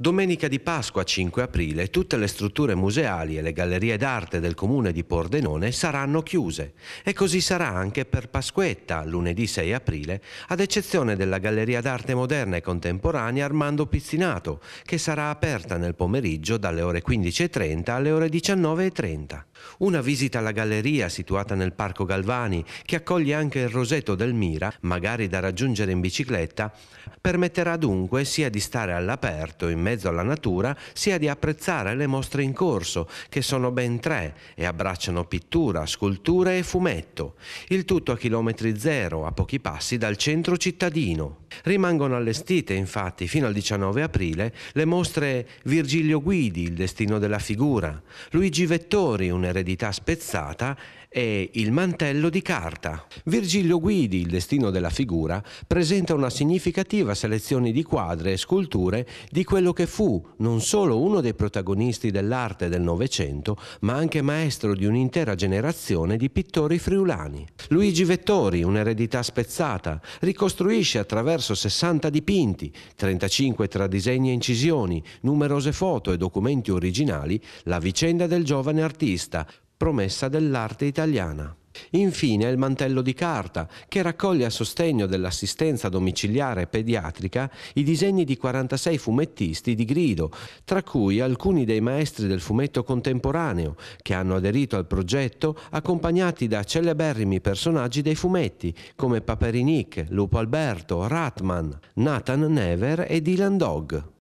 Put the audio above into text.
Domenica di Pasqua 5 aprile tutte le strutture museali e le gallerie d'arte del comune di Pordenone saranno chiuse e così sarà anche per Pasquetta lunedì 6 aprile ad eccezione della Galleria d'arte moderna e contemporanea Armando Pizzinato che sarà aperta nel pomeriggio dalle ore 15.30 alle ore 19.30. Una visita alla galleria situata nel Parco Galvani che accoglie anche il Roseto del Mira, magari da raggiungere in bicicletta, permetterà dunque sia di stare all'aperto in mezzo alla natura sia di apprezzare le mostre in corso, che sono ben tre e abbracciano pittura, sculture e fumetto, il tutto a chilometri zero, a pochi passi dal centro cittadino. Rimangono allestite, infatti, fino al 19 aprile le mostre Virgilio Guidi, Il destino della figura, Luigi Vettori, Un'eredità spezzata e Il mantello di carta. Virgilio Guidi, Il destino della figura, presenta una significativa selezione di quadri e sculture di quello che fu non solo uno dei protagonisti dell'arte del Novecento, ma anche maestro di un'intera generazione di pittori friulani. Luigi Vettori, Un'eredità spezzata, ricostruisce attraverso attraverso 60 dipinti, 35 tra disegni e incisioni, numerose foto e documenti originali, la vicenda del giovane artista, promessa dell'arte italiana. Infine il mantello di carta, che raccoglie a sostegno dell'assistenza domiciliare pediatrica i disegni di 46 fumettisti di grido, tra cui alcuni dei maestri del fumetto contemporaneo, che hanno aderito al progetto accompagnati da celeberrimi personaggi dei fumetti, come Paperinic, Lupo Alberto, Ratman, Nathan Never e Dylan Dog.